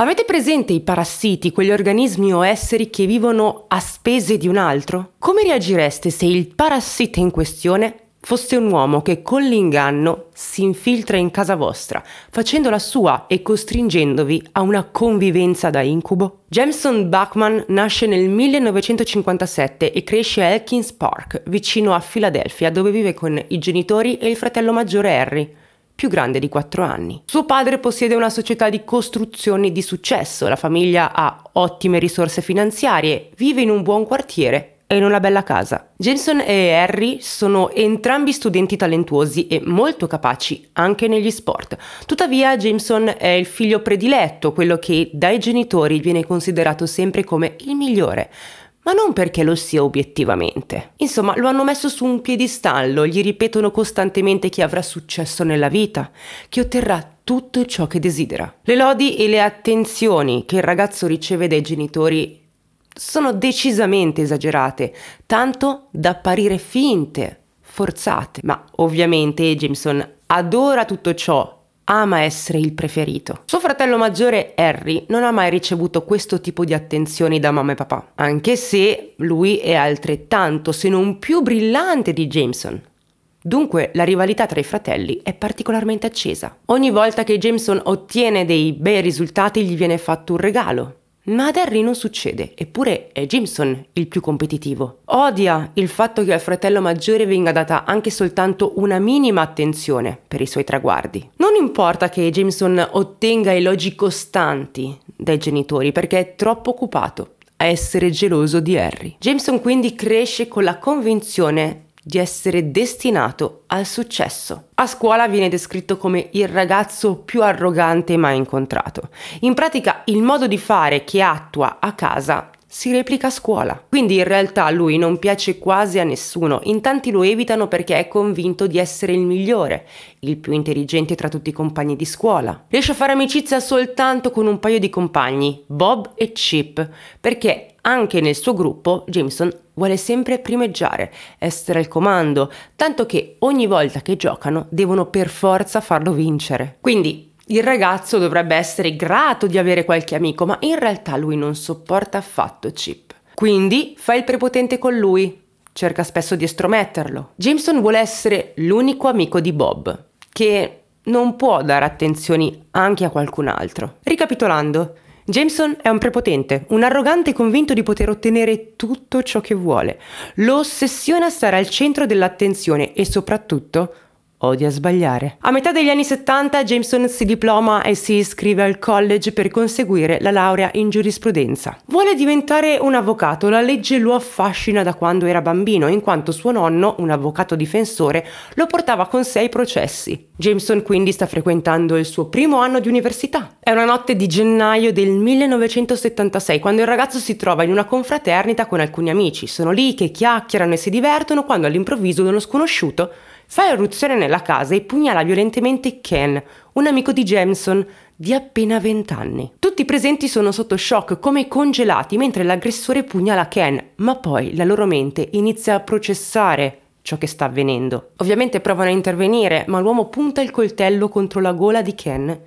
Avete presente i parassiti, quegli organismi o esseri che vivono a spese di un altro? Come reagireste se il parassita in questione fosse un uomo che con l'inganno si infiltra in casa vostra, facendola sua e costringendovi a una convivenza da incubo? Jameson Bachman nasce nel 1957 e cresce a Elkins Park, vicino a Filadelfia, dove vive con i genitori e il fratello maggiore Harry più grande di 4 anni. Suo padre possiede una società di costruzioni di successo, la famiglia ha ottime risorse finanziarie, vive in un buon quartiere e in una bella casa. Jameson e Harry sono entrambi studenti talentuosi e molto capaci anche negli sport. Tuttavia Jameson è il figlio prediletto, quello che dai genitori viene considerato sempre come il migliore ma non perché lo sia obiettivamente. Insomma, lo hanno messo su un piedistallo, gli ripetono costantemente che avrà successo nella vita, che otterrà tutto ciò che desidera. Le lodi e le attenzioni che il ragazzo riceve dai genitori sono decisamente esagerate, tanto da apparire finte, forzate. Ma ovviamente Jameson adora tutto ciò ama essere il preferito. Suo fratello maggiore Harry non ha mai ricevuto questo tipo di attenzioni da mamma e papà, anche se lui è altrettanto, se non più brillante di Jameson. Dunque la rivalità tra i fratelli è particolarmente accesa. Ogni volta che Jameson ottiene dei bei risultati gli viene fatto un regalo, ma ad Harry non succede, eppure è Jimson il più competitivo. Odia il fatto che al fratello maggiore venga data anche soltanto una minima attenzione per i suoi traguardi. Non importa che Jimson ottenga elogi costanti dai genitori perché è troppo occupato a essere geloso di Harry. Jameson quindi cresce con la convinzione di essere destinato al successo. A scuola viene descritto come il ragazzo più arrogante mai incontrato. In pratica il modo di fare che attua a casa si replica a scuola. Quindi in realtà lui non piace quasi a nessuno, in tanti lo evitano perché è convinto di essere il migliore, il più intelligente tra tutti i compagni di scuola. Riesce a fare amicizia soltanto con un paio di compagni, Bob e Chip, perché anche nel suo gruppo Jameson vuole sempre primeggiare, essere al comando, tanto che ogni volta che giocano devono per forza farlo vincere. Quindi il ragazzo dovrebbe essere grato di avere qualche amico, ma in realtà lui non sopporta affatto Chip. Quindi fa il prepotente con lui, cerca spesso di estrometterlo. Jameson vuole essere l'unico amico di Bob, che non può dare attenzioni anche a qualcun altro. Ricapitolando, Jameson è un prepotente, un arrogante convinto di poter ottenere tutto ciò che vuole. L'ossessione a stare al centro dell'attenzione e soprattutto odia sbagliare. A metà degli anni 70 Jameson si diploma e si iscrive al college per conseguire la laurea in giurisprudenza. Vuole diventare un avvocato, la legge lo affascina da quando era bambino, in quanto suo nonno, un avvocato difensore, lo portava con sé ai processi. Jameson quindi sta frequentando il suo primo anno di università. È una notte di gennaio del 1976 quando il ragazzo si trova in una confraternita con alcuni amici. Sono lì che chiacchierano e si divertono quando all'improvviso uno sconosciuto fa irruzione nella casa e pugnala violentemente Ken, un amico di Jameson di appena 20 anni. Tutti i presenti sono sotto shock come congelati mentre l'aggressore pugnala Ken, ma poi la loro mente inizia a processare ciò che sta avvenendo. Ovviamente provano a intervenire, ma l'uomo punta il coltello contro la gola di Ken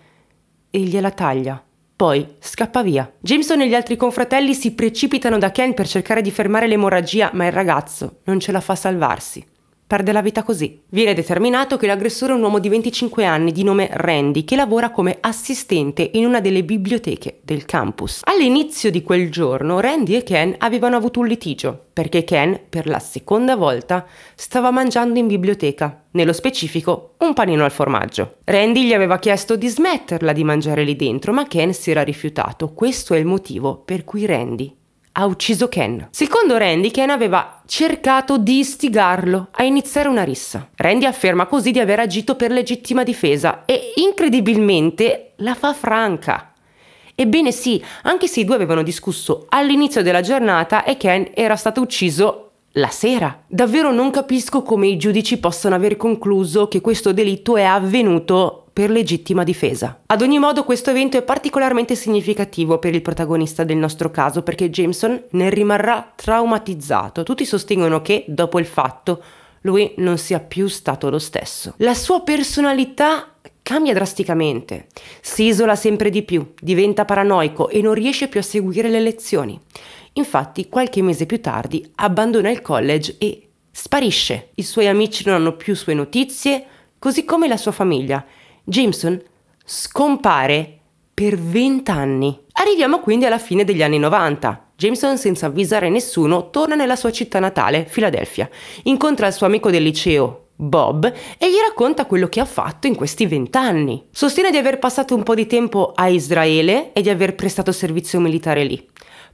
e gliela taglia. Poi scappa via. Jameson e gli altri confratelli si precipitano da Ken per cercare di fermare l'emorragia, ma il ragazzo non ce la fa salvarsi perde la vita così. Viene determinato che l'aggressore è un uomo di 25 anni di nome Randy che lavora come assistente in una delle biblioteche del campus. All'inizio di quel giorno Randy e Ken avevano avuto un litigio perché Ken, per la seconda volta, stava mangiando in biblioteca, nello specifico un panino al formaggio. Randy gli aveva chiesto di smetterla di mangiare lì dentro, ma Ken si era rifiutato. Questo è il motivo per cui Randy ha ucciso Ken. Secondo Randy, Ken aveva cercato di istigarlo a iniziare una rissa. Randy afferma così di aver agito per legittima difesa e incredibilmente la fa franca. Ebbene sì, anche se i due avevano discusso all'inizio della giornata e Ken era stato ucciso la sera. Davvero non capisco come i giudici possano aver concluso che questo delitto è avvenuto per legittima difesa. Ad ogni modo questo evento è particolarmente significativo per il protagonista del nostro caso perché Jameson ne rimarrà traumatizzato. Tutti sostengono che, dopo il fatto, lui non sia più stato lo stesso. La sua personalità cambia drasticamente, si isola sempre di più, diventa paranoico e non riesce più a seguire le lezioni. Infatti, qualche mese più tardi abbandona il college e sparisce. I suoi amici non hanno più sue notizie, così come la sua famiglia, Jameson scompare per 20 anni. Arriviamo quindi alla fine degli anni 90. Jameson, senza avvisare nessuno, torna nella sua città natale, Filadelfia. Incontra il suo amico del liceo, Bob, e gli racconta quello che ha fatto in questi vent'anni. Sostiene di aver passato un po' di tempo a Israele e di aver prestato servizio militare lì.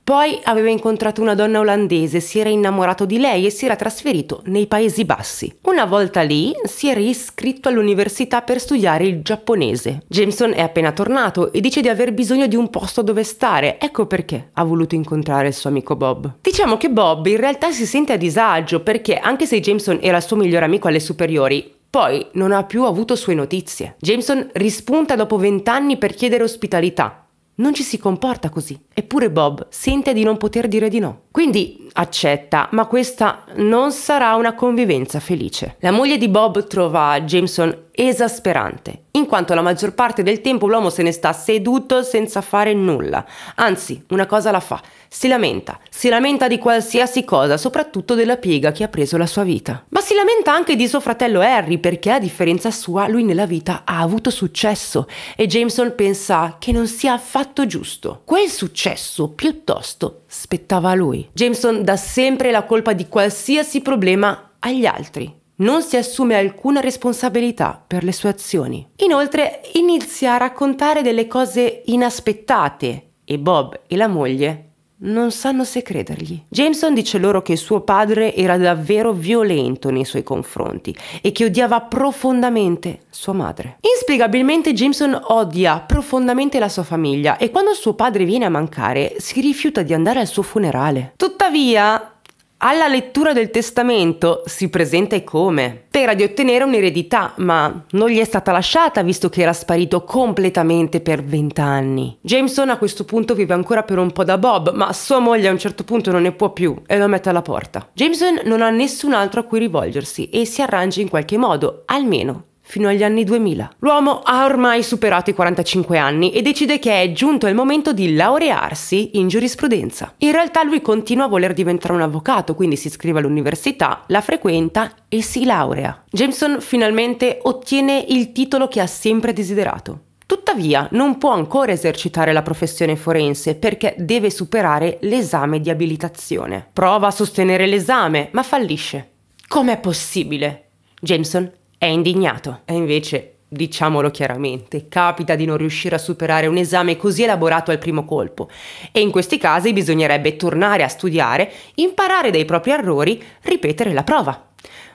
Poi aveva incontrato una donna olandese, si era innamorato di lei e si era trasferito nei Paesi Bassi. Una volta lì si era iscritto all'università per studiare il giapponese. Jameson è appena tornato e dice di aver bisogno di un posto dove stare, ecco perché ha voluto incontrare il suo amico Bob. Diciamo che Bob in realtà si sente a disagio perché anche se Jameson era il suo migliore amico alle superiori, poi non ha più avuto sue notizie. Jameson rispunta dopo vent'anni per chiedere ospitalità non ci si comporta così. Eppure Bob sente di non poter dire di no. Quindi accetta, ma questa non sarà una convivenza felice. La moglie di Bob trova Jameson esasperante, in quanto la maggior parte del tempo l'uomo se ne sta seduto senza fare nulla. Anzi, una cosa la fa, si lamenta, si lamenta di qualsiasi cosa, soprattutto della piega che ha preso la sua vita. Ma si lamenta anche di suo fratello Harry perché a differenza sua lui nella vita ha avuto successo e Jameson pensa che non sia affatto giusto. Quel successo piuttosto spettava a lui. Jameson dà sempre la colpa di qualsiasi problema agli altri non si assume alcuna responsabilità per le sue azioni. Inoltre inizia a raccontare delle cose inaspettate e Bob e la moglie non sanno se credergli. Jameson dice loro che suo padre era davvero violento nei suoi confronti e che odiava profondamente sua madre. Inspiegabilmente Jameson odia profondamente la sua famiglia e quando suo padre viene a mancare si rifiuta di andare al suo funerale. Tuttavia, alla lettura del testamento si presenta come? Spera di ottenere un'eredità, ma non gli è stata lasciata visto che era sparito completamente per vent'anni. Jameson a questo punto vive ancora per un po' da Bob, ma sua moglie a un certo punto non ne può più e lo mette alla porta. Jameson non ha nessun altro a cui rivolgersi e si arrangia in qualche modo, almeno fino agli anni 2000. L'uomo ha ormai superato i 45 anni e decide che è giunto il momento di laurearsi in giurisprudenza. In realtà lui continua a voler diventare un avvocato, quindi si iscrive all'università, la frequenta e si laurea. Jameson finalmente ottiene il titolo che ha sempre desiderato. Tuttavia non può ancora esercitare la professione forense perché deve superare l'esame di abilitazione. Prova a sostenere l'esame, ma fallisce. Com'è possibile? Jameson è indignato. E invece, diciamolo chiaramente, capita di non riuscire a superare un esame così elaborato al primo colpo e in questi casi bisognerebbe tornare a studiare, imparare dai propri errori, ripetere la prova.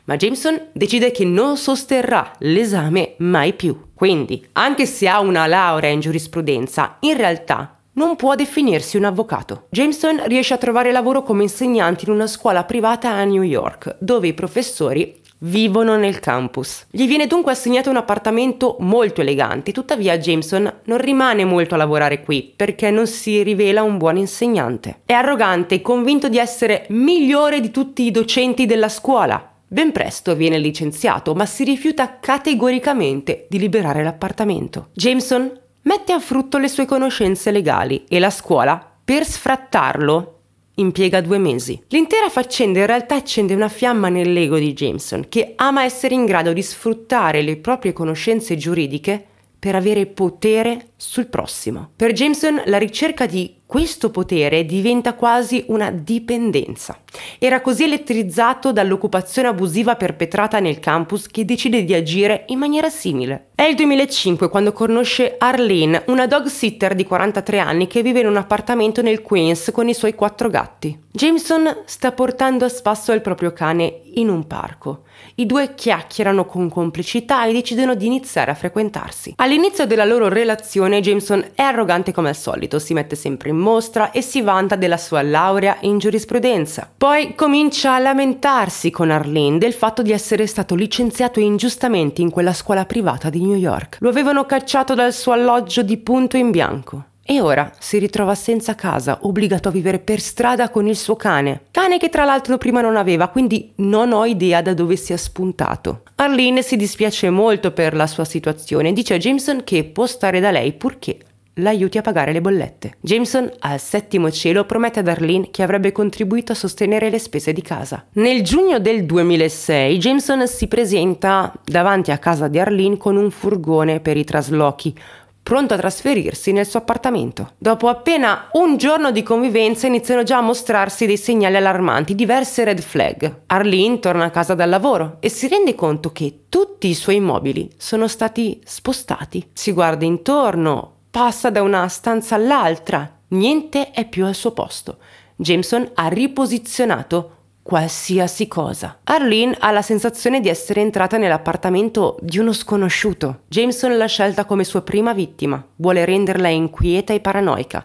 Ma Jameson decide che non sosterrà l'esame mai più. Quindi, anche se ha una laurea in giurisprudenza, in realtà non può definirsi un avvocato. Jameson riesce a trovare lavoro come insegnante in una scuola privata a New York, dove i professori vivono nel campus. Gli viene dunque assegnato un appartamento molto elegante, tuttavia Jameson non rimane molto a lavorare qui perché non si rivela un buon insegnante. È arrogante, e convinto di essere migliore di tutti i docenti della scuola. Ben presto viene licenziato, ma si rifiuta categoricamente di liberare l'appartamento. Jameson mette a frutto le sue conoscenze legali e la scuola, per sfrattarlo, impiega due mesi. L'intera faccenda in realtà accende una fiamma nell'ego di Jameson, che ama essere in grado di sfruttare le proprie conoscenze giuridiche per avere potere sul prossimo. Per Jameson la ricerca di questo potere diventa quasi una dipendenza. Era così elettrizzato dall'occupazione abusiva perpetrata nel campus che decide di agire in maniera simile. È il 2005 quando conosce Arlene, una dog sitter di 43 anni che vive in un appartamento nel Queens con i suoi quattro gatti. Jameson sta portando a spasso il proprio cane in un parco. I due chiacchierano con complicità e decidono di iniziare a frequentarsi. All'inizio della loro relazione Jameson è arrogante come al solito, si mette sempre in mostra e si vanta della sua laurea in giurisprudenza. Poi comincia a lamentarsi con Arlene del fatto di essere stato licenziato ingiustamente in quella scuola privata di New York. Lo avevano cacciato dal suo alloggio di punto in bianco. E ora si ritrova senza casa, obbligato a vivere per strada con il suo cane. Cane che tra l'altro prima non aveva, quindi non ho idea da dove sia spuntato. Arlene si dispiace molto per la sua situazione e dice a Jameson che può stare da lei purché l'aiuti a pagare le bollette. Jameson, al settimo cielo, promette ad Arlene che avrebbe contribuito a sostenere le spese di casa. Nel giugno del 2006 Jameson si presenta davanti a casa di Arlene con un furgone per i traslochi, pronto a trasferirsi nel suo appartamento. Dopo appena un giorno di convivenza iniziano già a mostrarsi dei segnali allarmanti, diverse red flag. Arlene torna a casa dal lavoro e si rende conto che tutti i suoi mobili sono stati spostati. Si guarda intorno, passa da una stanza all'altra, niente è più al suo posto. Jameson ha riposizionato qualsiasi cosa. Arlene ha la sensazione di essere entrata nell'appartamento di uno sconosciuto. Jameson l'ha scelta come sua prima vittima, vuole renderla inquieta e paranoica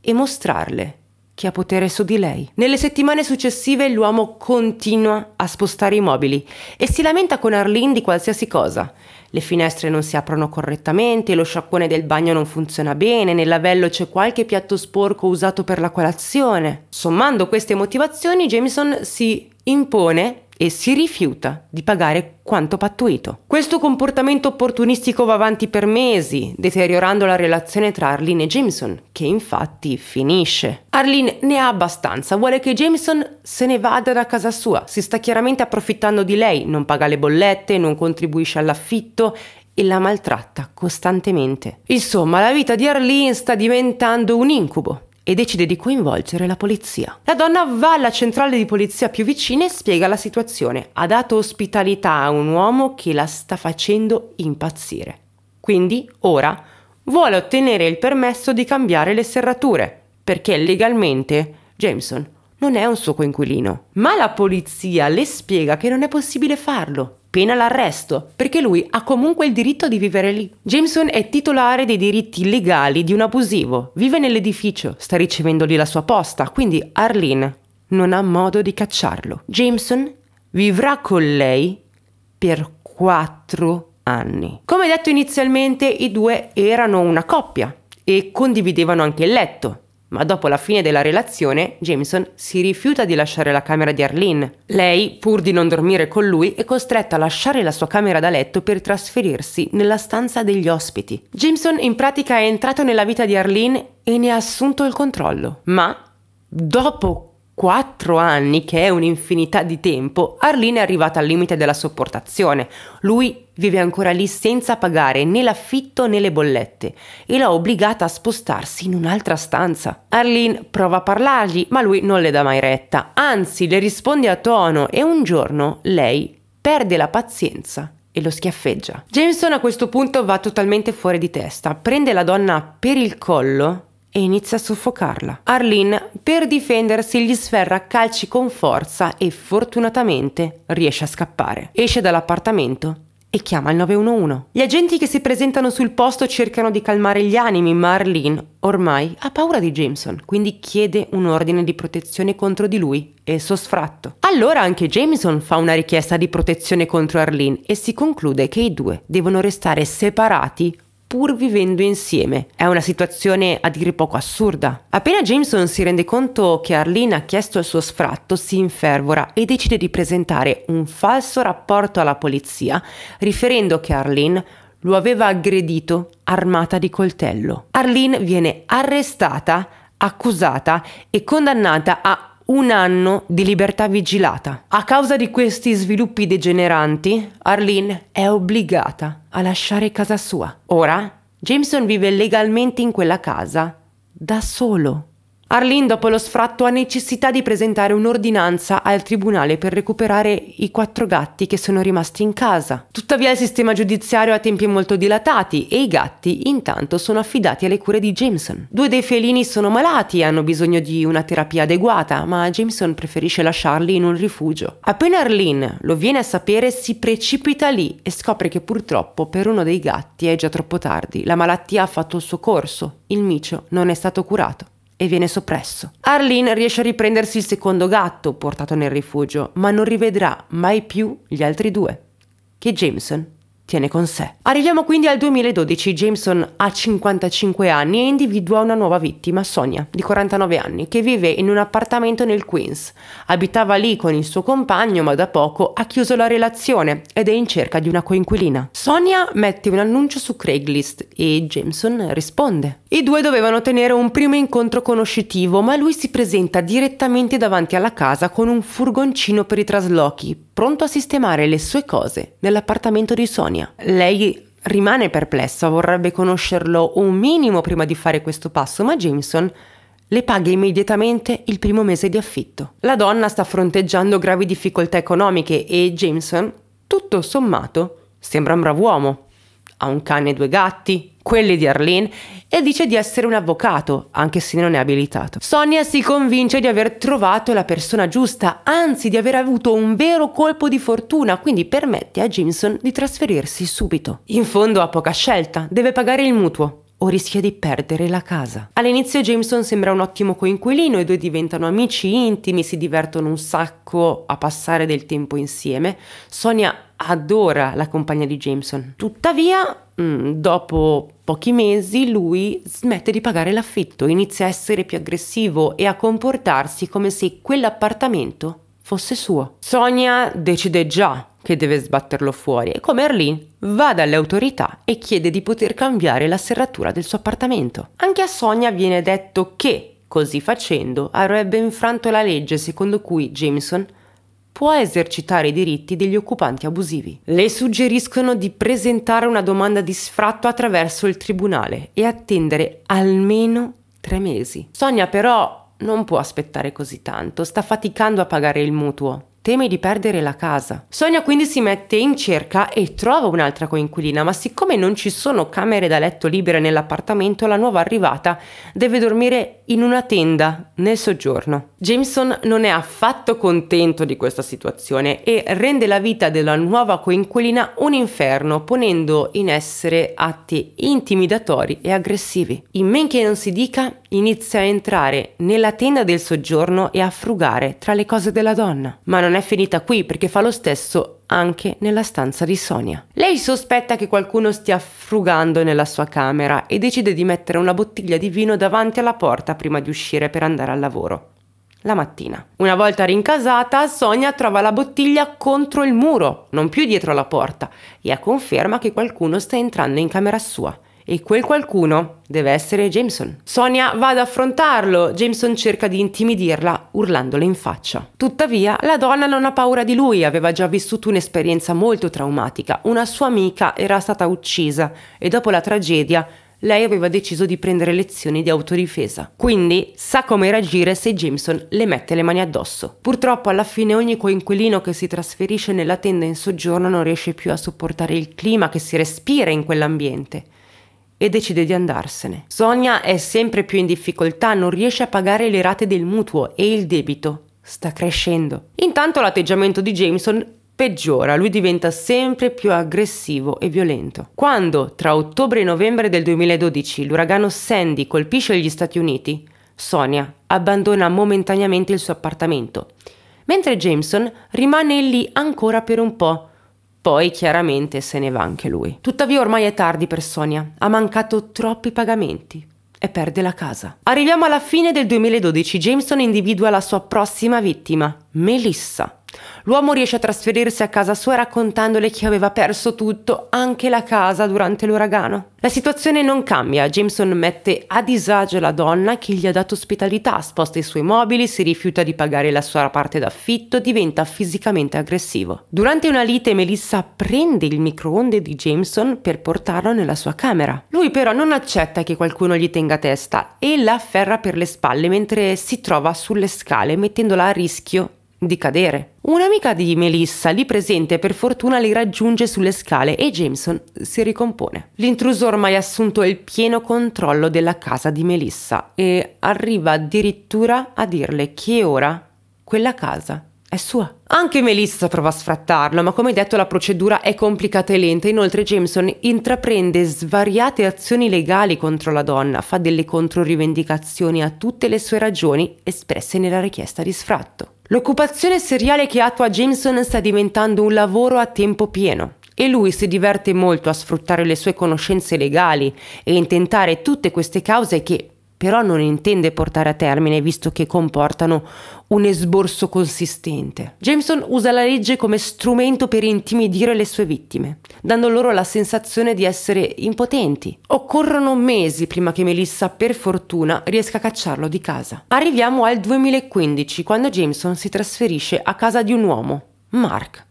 e mostrarle che ha potere su di lei. Nelle settimane successive l'uomo continua a spostare i mobili e si lamenta con Arlene di qualsiasi cosa. Le finestre non si aprono correttamente, lo sciacquone del bagno non funziona bene, nel lavello c'è qualche piatto sporco usato per la colazione. Sommando queste motivazioni, Jameson si impone e si rifiuta di pagare quanto pattuito. Questo comportamento opportunistico va avanti per mesi, deteriorando la relazione tra Arlene e Jameson, che infatti finisce. Arlene ne ha abbastanza, vuole che Jameson se ne vada da casa sua, si sta chiaramente approfittando di lei, non paga le bollette, non contribuisce all'affitto e la maltratta costantemente. Insomma, la vita di Arlene sta diventando un incubo e decide di coinvolgere la polizia. La donna va alla centrale di polizia più vicina e spiega la situazione. Ha dato ospitalità a un uomo che la sta facendo impazzire. Quindi, ora, vuole ottenere il permesso di cambiare le serrature, perché legalmente Jameson non è un suo coinquilino. Ma la polizia le spiega che non è possibile farlo, pena l'arresto, perché lui ha comunque il diritto di vivere lì. Jameson è titolare dei diritti legali di un abusivo, vive nell'edificio, sta ricevendo lì la sua posta, quindi Arlene non ha modo di cacciarlo. Jameson vivrà con lei per quattro anni. Come detto inizialmente, i due erano una coppia e condividevano anche il letto. Ma dopo la fine della relazione, Jameson si rifiuta di lasciare la camera di Arlene. Lei, pur di non dormire con lui, è costretta a lasciare la sua camera da letto per trasferirsi nella stanza degli ospiti. Jameson in pratica è entrato nella vita di Arlene e ne ha assunto il controllo. Ma dopo 4 anni, che è un'infinità di tempo, Arlene è arrivata al limite della sopportazione. Lui vive ancora lì senza pagare né l'affitto né le bollette e l'ha obbligata a spostarsi in un'altra stanza. Arlene prova a parlargli, ma lui non le dà mai retta, anzi le risponde a tono e un giorno lei perde la pazienza e lo schiaffeggia. Jameson a questo punto va totalmente fuori di testa, prende la donna per il collo e inizia a soffocarla. Arlene, per difendersi, gli sferra calci con forza e fortunatamente riesce a scappare. Esce dall'appartamento e chiama il 911. Gli agenti che si presentano sul posto cercano di calmare gli animi, ma Arlene ormai ha paura di Jameson, quindi chiede un ordine di protezione contro di lui e il suo sfratto. Allora anche Jameson fa una richiesta di protezione contro Arlene e si conclude che i due devono restare separati pur vivendo insieme. È una situazione a dir poco assurda. Appena Jameson si rende conto che Arlene ha chiesto il suo sfratto, si infervora e decide di presentare un falso rapporto alla polizia, riferendo che Arlene lo aveva aggredito armata di coltello. Arlene viene arrestata, accusata e condannata a un anno di libertà vigilata. A causa di questi sviluppi degeneranti, Arlene è obbligata a lasciare casa sua. Ora, Jameson vive legalmente in quella casa, da solo. Arlin, dopo lo sfratto, ha necessità di presentare un'ordinanza al tribunale per recuperare i quattro gatti che sono rimasti in casa. Tuttavia il sistema giudiziario ha tempi molto dilatati e i gatti intanto sono affidati alle cure di Jameson. Due dei felini sono malati e hanno bisogno di una terapia adeguata, ma Jameson preferisce lasciarli in un rifugio. Appena Arlin lo viene a sapere, si precipita lì e scopre che purtroppo per uno dei gatti è già troppo tardi. La malattia ha fatto il suo corso, il micio non è stato curato e viene soppresso. Arlene riesce a riprendersi il secondo gatto portato nel rifugio, ma non rivedrà mai più gli altri due, che Jameson tiene con sé. Arriviamo quindi al 2012, Jameson ha 55 anni e individua una nuova vittima, Sonia, di 49 anni, che vive in un appartamento nel Queens. Abitava lì con il suo compagno, ma da poco ha chiuso la relazione ed è in cerca di una coinquilina. Sonia mette un annuncio su Craigslist e Jameson risponde. I due dovevano tenere un primo incontro conoscitivo, ma lui si presenta direttamente davanti alla casa con un furgoncino per i traslochi, pronto a sistemare le sue cose nell'appartamento di Sonia. Lei rimane perplessa, vorrebbe conoscerlo un minimo prima di fare questo passo, ma Jameson le paga immediatamente il primo mese di affitto. La donna sta fronteggiando gravi difficoltà economiche e Jameson, tutto sommato, sembra un bravo uomo. Ha un cane e due gatti, quelli di Arlene e dice di essere un avvocato, anche se non è abilitato. Sonia si convince di aver trovato la persona giusta, anzi di aver avuto un vero colpo di fortuna, quindi permette a Jameson di trasferirsi subito. In fondo ha poca scelta, deve pagare il mutuo o rischia di perdere la casa. All'inizio Jameson sembra un ottimo coinquilino, i due diventano amici intimi, si divertono un sacco a passare del tempo insieme. Sonia adora la compagnia di Jameson. Tuttavia, mm, dopo pochi mesi lui smette di pagare l'affitto, inizia a essere più aggressivo e a comportarsi come se quell'appartamento fosse suo. Sonia decide già che deve sbatterlo fuori e come Erlin va dalle autorità e chiede di poter cambiare la serratura del suo appartamento. Anche a Sonia viene detto che, così facendo, avrebbe infranto la legge secondo cui Jameson può esercitare i diritti degli occupanti abusivi. Le suggeriscono di presentare una domanda di sfratto attraverso il tribunale e attendere almeno tre mesi. Sonia però non può aspettare così tanto, sta faticando a pagare il mutuo teme di perdere la casa. Sonia quindi si mette in cerca e trova un'altra coinquilina, ma siccome non ci sono camere da letto libere nell'appartamento, la nuova arrivata deve dormire in una tenda nel soggiorno. Jameson non è affatto contento di questa situazione e rende la vita della nuova coinquilina un inferno, ponendo in essere atti intimidatori e aggressivi. In men che non si dica, inizia a entrare nella tenda del soggiorno e a frugare tra le cose della donna. Ma non è finita qui perché fa lo stesso anche nella stanza di Sonia. Lei sospetta che qualcuno stia frugando nella sua camera e decide di mettere una bottiglia di vino davanti alla porta prima di uscire per andare al lavoro. La mattina. Una volta rincasata, Sonia trova la bottiglia contro il muro, non più dietro la porta, e a conferma che qualcuno sta entrando in camera sua e quel qualcuno deve essere Jameson. Sonia va ad affrontarlo, Jameson cerca di intimidirla urlandole in faccia. Tuttavia, la donna non ha paura di lui, aveva già vissuto un'esperienza molto traumatica, una sua amica era stata uccisa e dopo la tragedia lei aveva deciso di prendere lezioni di autodifesa, quindi sa come reagire se Jameson le mette le mani addosso. Purtroppo alla fine ogni coinquilino che si trasferisce nella tenda in soggiorno non riesce più a sopportare il clima che si respira in quell'ambiente e decide di andarsene. Sonia è sempre più in difficoltà, non riesce a pagare le rate del mutuo e il debito sta crescendo. Intanto l'atteggiamento di Jameson peggiora, lui diventa sempre più aggressivo e violento. Quando, tra ottobre e novembre del 2012, l'uragano Sandy colpisce gli Stati Uniti, Sonia abbandona momentaneamente il suo appartamento, mentre Jameson rimane lì ancora per un po', poi chiaramente se ne va anche lui. Tuttavia ormai è tardi per Sonia, ha mancato troppi pagamenti e perde la casa. Arriviamo alla fine del 2012, Jameson individua la sua prossima vittima, Melissa. L'uomo riesce a trasferirsi a casa sua raccontandole che aveva perso tutto, anche la casa, durante l'uragano. La situazione non cambia, Jameson mette a disagio la donna che gli ha dato ospitalità, sposta i suoi mobili, si rifiuta di pagare la sua parte d'affitto, diventa fisicamente aggressivo. Durante una lite Melissa prende il microonde di Jameson per portarlo nella sua camera. Lui però non accetta che qualcuno gli tenga testa e la afferra per le spalle mentre si trova sulle scale mettendola a rischio di cadere. Un'amica di Melissa lì presente per fortuna li raggiunge sulle scale e Jameson si ricompone. L'intruso ormai ha assunto il pieno controllo della casa di Melissa e arriva addirittura a dirle che ora quella casa è sua. Anche Melissa prova a sfrattarlo, ma come detto la procedura è complicata e lenta. Inoltre Jameson intraprende svariate azioni legali contro la donna, fa delle controrivendicazioni a tutte le sue ragioni espresse nella richiesta di sfratto. L'occupazione seriale che attua Jameson sta diventando un lavoro a tempo pieno e lui si diverte molto a sfruttare le sue conoscenze legali e intentare tutte queste cause che però non intende portare a termine visto che comportano un esborso consistente. Jameson usa la legge come strumento per intimidire le sue vittime, dando loro la sensazione di essere impotenti. Occorrono mesi prima che Melissa, per fortuna, riesca a cacciarlo di casa. Arriviamo al 2015, quando Jameson si trasferisce a casa di un uomo, Mark,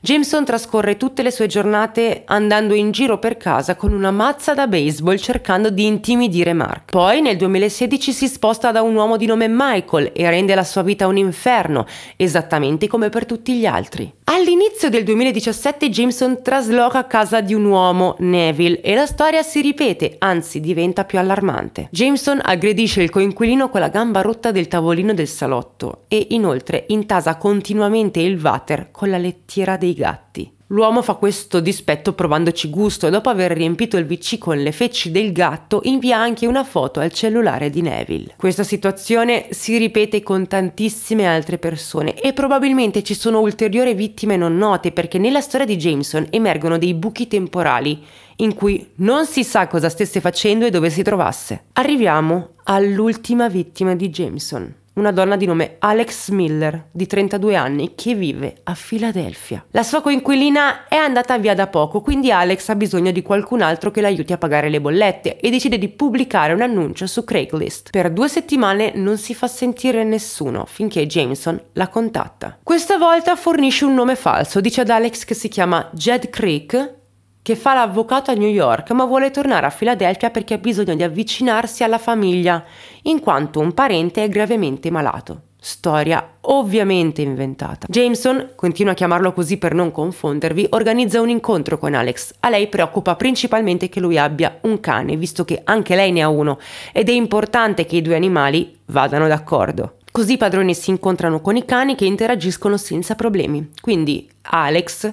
Jameson trascorre tutte le sue giornate andando in giro per casa con una mazza da baseball cercando di intimidire Mark. Poi nel 2016 si sposta da un uomo di nome Michael e rende la sua vita un inferno, esattamente come per tutti gli altri. All'inizio del 2017 Jameson trasloca a casa di un uomo, Neville, e la storia si ripete, anzi diventa più allarmante. Jameson aggredisce il coinquilino con la gamba rotta del tavolino del salotto e inoltre intasa continuamente il water con la lettiera dei dei gatti. L'uomo fa questo dispetto provandoci gusto e dopo aver riempito il VC con le feci del gatto invia anche una foto al cellulare di Neville. Questa situazione si ripete con tantissime altre persone e probabilmente ci sono ulteriori vittime non note perché nella storia di Jameson emergono dei buchi temporali in cui non si sa cosa stesse facendo e dove si trovasse. Arriviamo all'ultima vittima di Jameson una donna di nome Alex Miller, di 32 anni, che vive a Filadelfia. La sua coinquilina è andata via da poco, quindi Alex ha bisogno di qualcun altro che l'aiuti a pagare le bollette e decide di pubblicare un annuncio su Craigslist. Per due settimane non si fa sentire nessuno finché Jameson la contatta. Questa volta fornisce un nome falso, dice ad Alex che si chiama Jed Creek che fa l'avvocato a New York ma vuole tornare a Filadelfia perché ha bisogno di avvicinarsi alla famiglia, in quanto un parente è gravemente malato. Storia ovviamente inventata. Jameson, continua a chiamarlo così per non confondervi, organizza un incontro con Alex. A lei preoccupa principalmente che lui abbia un cane, visto che anche lei ne ha uno, ed è importante che i due animali vadano d'accordo. Così i padroni si incontrano con i cani che interagiscono senza problemi. Quindi Alex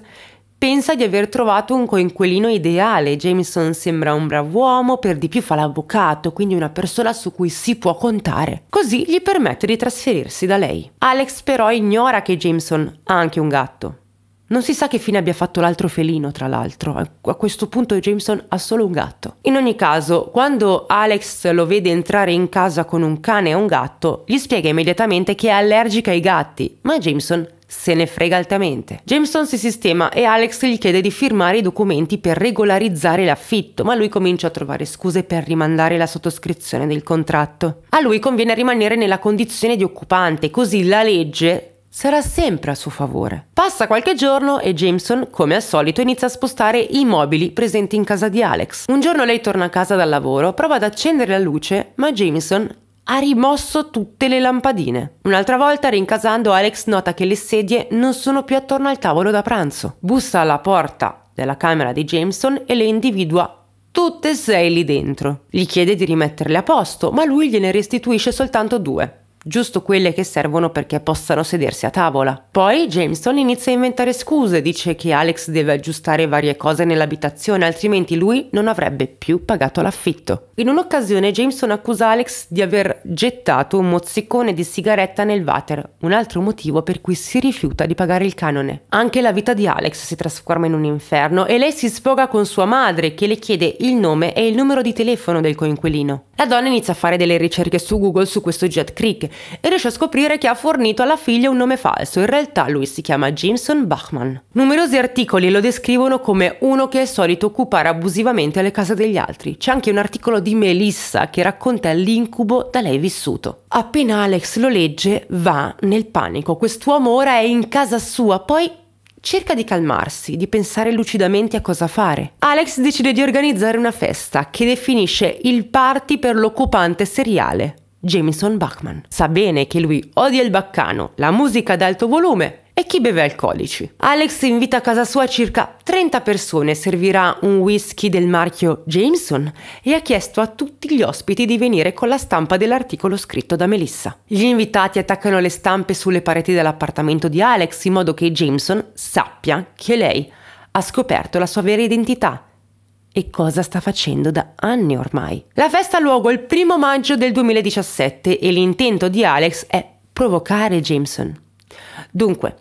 Pensa di aver trovato un coinquilino ideale. Jameson sembra un bravo uomo, per di più fa l'avvocato, quindi una persona su cui si può contare. Così gli permette di trasferirsi da lei. Alex però ignora che Jameson ha anche un gatto. Non si sa che fine abbia fatto l'altro felino, tra l'altro. A questo punto Jameson ha solo un gatto. In ogni caso, quando Alex lo vede entrare in casa con un cane e un gatto, gli spiega immediatamente che è allergica ai gatti, ma Jameson se ne frega altamente. Jameson si sistema e Alex gli chiede di firmare i documenti per regolarizzare l'affitto, ma lui comincia a trovare scuse per rimandare la sottoscrizione del contratto. A lui conviene rimanere nella condizione di occupante, così la legge sarà sempre a suo favore. Passa qualche giorno e Jameson, come al solito, inizia a spostare i mobili presenti in casa di Alex. Un giorno lei torna a casa dal lavoro, prova ad accendere la luce, ma Jameson ha rimosso tutte le lampadine. Un'altra volta, rincasando, Alex nota che le sedie non sono più attorno al tavolo da pranzo. Bussa alla porta della camera di Jameson e le individua tutte e sei lì dentro. Gli chiede di rimetterle a posto, ma lui gliene restituisce soltanto due giusto quelle che servono perché possano sedersi a tavola. Poi Jameson inizia a inventare scuse, dice che Alex deve aggiustare varie cose nell'abitazione, altrimenti lui non avrebbe più pagato l'affitto. In un'occasione Jameson accusa Alex di aver gettato un mozzicone di sigaretta nel water, un altro motivo per cui si rifiuta di pagare il canone. Anche la vita di Alex si trasforma in un inferno e lei si sfoga con sua madre che le chiede il nome e il numero di telefono del coinquilino. La donna inizia a fare delle ricerche su Google su questo Jet Creek e riesce a scoprire che ha fornito alla figlia un nome falso, in realtà lui si chiama Jameson Bachman. Numerosi articoli lo descrivono come uno che è solito occupare abusivamente le case degli altri. C'è anche un articolo di Melissa che racconta l'incubo da lei vissuto. Appena Alex lo legge va nel panico, quest'uomo ora è in casa sua, poi cerca di calmarsi, di pensare lucidamente a cosa fare. Alex decide di organizzare una festa che definisce il party per l'occupante seriale. Jameson Bachman. Sa bene che lui odia il baccano, la musica ad alto volume e chi beve alcolici. Alex invita a casa sua circa 30 persone, servirà un whisky del marchio Jameson e ha chiesto a tutti gli ospiti di venire con la stampa dell'articolo scritto da Melissa. Gli invitati attaccano le stampe sulle pareti dell'appartamento di Alex in modo che Jameson sappia che lei ha scoperto la sua vera identità e cosa sta facendo da anni ormai. La festa ha luogo il primo maggio del 2017 e l'intento di Alex è provocare Jameson. Dunque,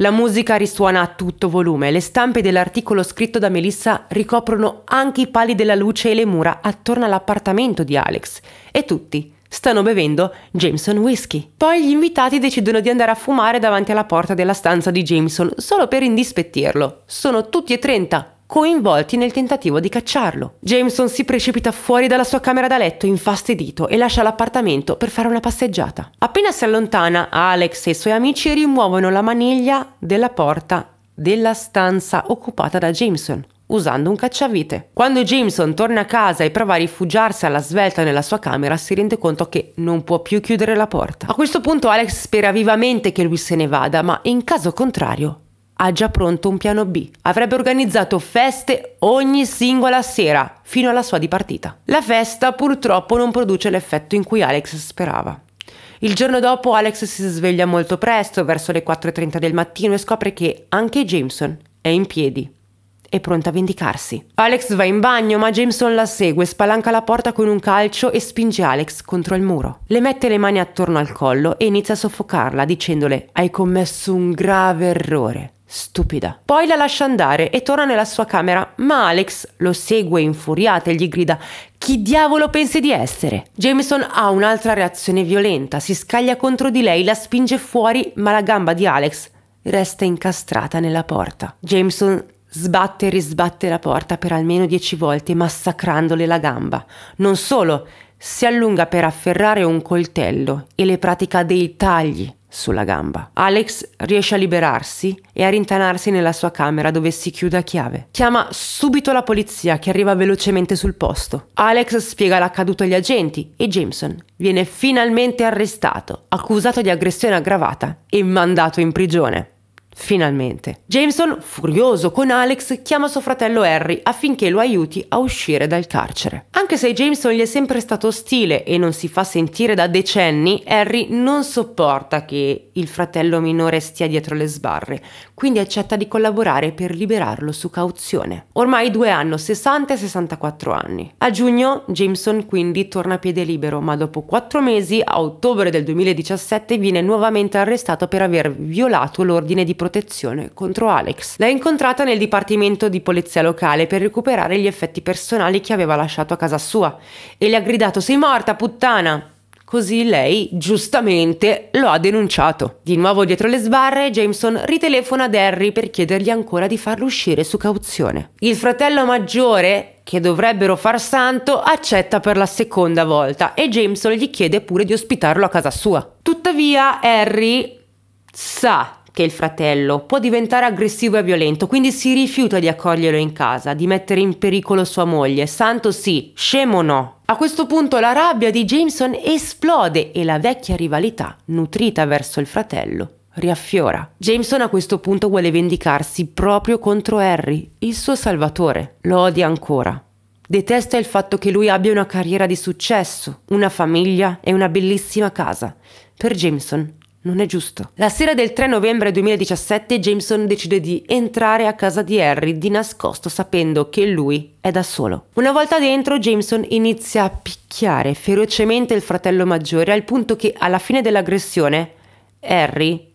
la musica risuona a tutto volume, le stampe dell'articolo scritto da Melissa ricoprono anche i pali della luce e le mura attorno all'appartamento di Alex e tutti stanno bevendo Jameson Whiskey. Poi gli invitati decidono di andare a fumare davanti alla porta della stanza di Jameson solo per indispettirlo. Sono tutti e 30 coinvolti nel tentativo di cacciarlo. Jameson si precipita fuori dalla sua camera da letto infastidito e lascia l'appartamento per fare una passeggiata. Appena si allontana, Alex e i suoi amici rimuovono la maniglia della porta della stanza occupata da Jameson usando un cacciavite. Quando Jameson torna a casa e prova a rifugiarsi alla svelta nella sua camera, si rende conto che non può più chiudere la porta. A questo punto Alex spera vivamente che lui se ne vada, ma in caso contrario ha già pronto un piano B. Avrebbe organizzato feste ogni singola sera, fino alla sua dipartita. La festa purtroppo non produce l'effetto in cui Alex sperava. Il giorno dopo Alex si sveglia molto presto, verso le 4.30 del mattino, e scopre che anche Jameson è in piedi e pronta a vendicarsi. Alex va in bagno, ma Jameson la segue, spalanca la porta con un calcio e spinge Alex contro il muro. Le mette le mani attorno al collo e inizia a soffocarla dicendole hai commesso un grave errore. Stupida. Poi la lascia andare e torna nella sua camera, ma Alex lo segue infuriata e gli grida chi diavolo pensi di essere? Jameson ha un'altra reazione violenta, si scaglia contro di lei, la spinge fuori, ma la gamba di Alex resta incastrata nella porta. Jameson sbatte e risbatte la porta per almeno dieci volte, massacrandole la gamba. Non solo, si allunga per afferrare un coltello e le pratica dei tagli sulla gamba. Alex riesce a liberarsi e a rintanarsi nella sua camera dove si chiude a chiave. Chiama subito la polizia che arriva velocemente sul posto. Alex spiega l'accaduto agli agenti e Jameson viene finalmente arrestato, accusato di aggressione aggravata e mandato in prigione finalmente. Jameson, furioso con Alex, chiama suo fratello Harry affinché lo aiuti a uscire dal carcere. Anche se Jameson gli è sempre stato ostile e non si fa sentire da decenni, Harry non sopporta che il fratello minore stia dietro le sbarre, quindi accetta di collaborare per liberarlo su cauzione. Ormai due hanno 60 e 64 anni. A giugno Jameson quindi torna a piede libero, ma dopo quattro mesi, a ottobre del 2017, viene nuovamente arrestato per aver violato l'ordine di protezione protezione contro Alex. L'ha incontrata nel dipartimento di polizia locale per recuperare gli effetti personali che aveva lasciato a casa sua e le ha gridato sei morta puttana! Così lei, giustamente, lo ha denunciato. Di nuovo dietro le sbarre, Jameson ritelefona ad Harry per chiedergli ancora di farlo uscire su cauzione. Il fratello maggiore, che dovrebbero far santo, accetta per la seconda volta e Jameson gli chiede pure di ospitarlo a casa sua. Tuttavia, Harry sa che il fratello, può diventare aggressivo e violento, quindi si rifiuta di accoglierlo in casa, di mettere in pericolo sua moglie. Santo sì, scemo no. A questo punto la rabbia di Jameson esplode e la vecchia rivalità, nutrita verso il fratello, riaffiora. Jameson a questo punto vuole vendicarsi proprio contro Harry, il suo salvatore. Lo odia ancora. Detesta il fatto che lui abbia una carriera di successo, una famiglia e una bellissima casa. Per Jameson non è giusto. La sera del 3 novembre 2017 Jameson decide di entrare a casa di Harry di nascosto sapendo che lui è da solo. Una volta dentro Jameson inizia a picchiare ferocemente il fratello maggiore al punto che alla fine dell'aggressione Harry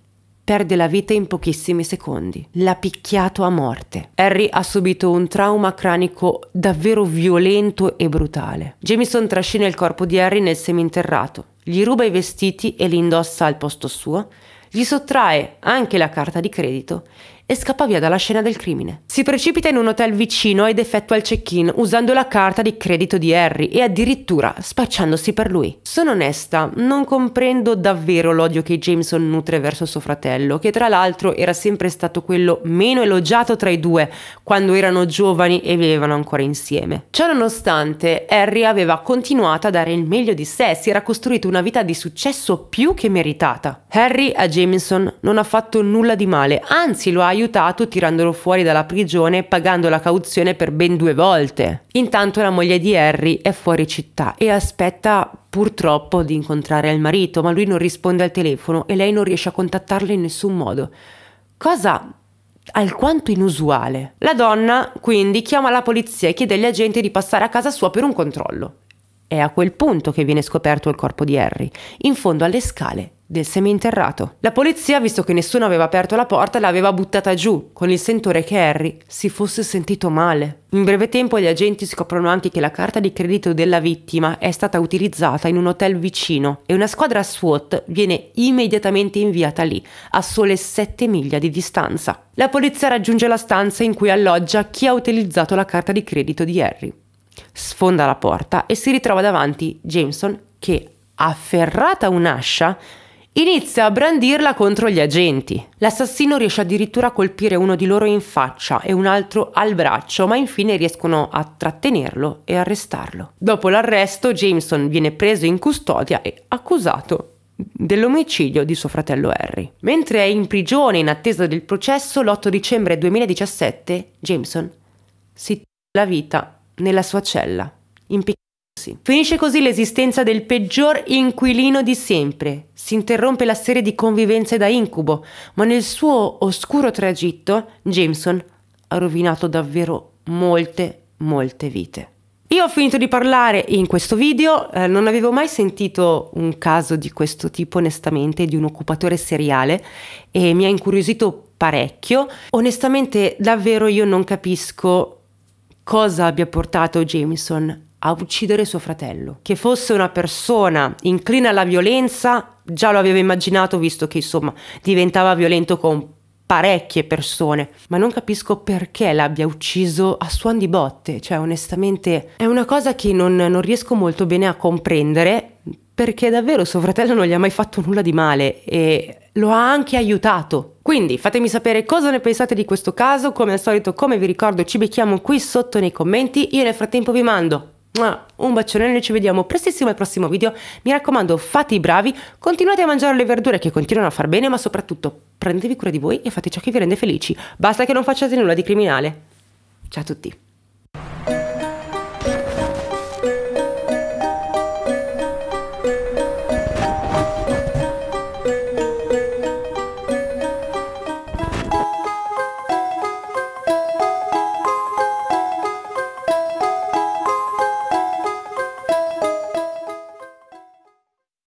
perde la vita in pochissimi secondi. L'ha picchiato a morte. Harry ha subito un trauma cranico davvero violento e brutale. Jameson trascina il corpo di Harry nel seminterrato gli ruba i vestiti e li indossa al posto suo, gli sottrae anche la carta di credito e scappa via dalla scena del crimine. Si precipita in un hotel vicino ed effettua il check-in usando la carta di credito di Harry e addirittura spacciandosi per lui. Sono onesta, non comprendo davvero l'odio che Jameson nutre verso suo fratello, che tra l'altro era sempre stato quello meno elogiato tra i due quando erano giovani e vivevano ancora insieme. Ciononostante, Harry aveva continuato a dare il meglio di sé, si era costruito una vita di successo più che meritata. Harry a Jameson non ha fatto nulla di male, anzi lo ha aiutato tirandolo fuori dalla prigione pagando la cauzione per ben due volte. Intanto la moglie di Harry è fuori città e aspetta purtroppo di incontrare il marito, ma lui non risponde al telefono e lei non riesce a contattarlo in nessun modo. Cosa alquanto inusuale. La donna quindi chiama la polizia e chiede agli agenti di passare a casa sua per un controllo. È a quel punto che viene scoperto il corpo di Harry, in fondo alle scale del seminterrato. La polizia, visto che nessuno aveva aperto la porta, l'aveva buttata giù, con il sentore che Harry si fosse sentito male. In breve tempo gli agenti scoprono anche che la carta di credito della vittima è stata utilizzata in un hotel vicino e una squadra SWAT viene immediatamente inviata lì, a sole 7 miglia di distanza. La polizia raggiunge la stanza in cui alloggia chi ha utilizzato la carta di credito di Harry sfonda la porta e si ritrova davanti Jameson che, afferrata un'ascia, inizia a brandirla contro gli agenti. L'assassino riesce addirittura a colpire uno di loro in faccia e un altro al braccio, ma infine riescono a trattenerlo e arrestarlo. Dopo l'arresto, Jameson viene preso in custodia e accusato dell'omicidio di suo fratello Harry. Mentre è in prigione in attesa del processo, l'8 dicembre 2017 Jameson si t- la vita nella sua cella, impiccandosi. Finisce così l'esistenza del peggior inquilino di sempre. Si interrompe la serie di convivenze da incubo, ma nel suo oscuro tragitto Jameson ha rovinato davvero molte, molte vite. Io ho finito di parlare in questo video, eh, non avevo mai sentito un caso di questo tipo onestamente, di un occupatore seriale e mi ha incuriosito parecchio. Onestamente davvero io non capisco cosa abbia portato Jameson a uccidere suo fratello. Che fosse una persona inclina alla violenza, già lo aveva immaginato visto che insomma diventava violento con parecchie persone, ma non capisco perché l'abbia ucciso a suon di botte, cioè onestamente è una cosa che non, non riesco molto bene a comprendere perché davvero suo fratello non gli ha mai fatto nulla di male e lo ha anche aiutato. Quindi fatemi sapere cosa ne pensate di questo caso, come al solito come vi ricordo ci becchiamo qui sotto nei commenti, io nel frattempo vi mando un bacione, noi ci vediamo prestissimo al prossimo video, mi raccomando fate i bravi, continuate a mangiare le verdure che continuano a far bene, ma soprattutto prendetevi cura di voi e fate ciò che vi rende felici, basta che non facciate nulla di criminale. Ciao a tutti!